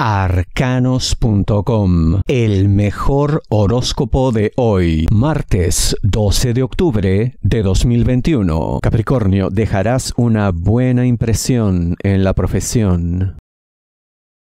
arcanos.com. El mejor horóscopo de hoy, martes 12 de octubre de 2021. Capricornio, dejarás una buena impresión en la profesión.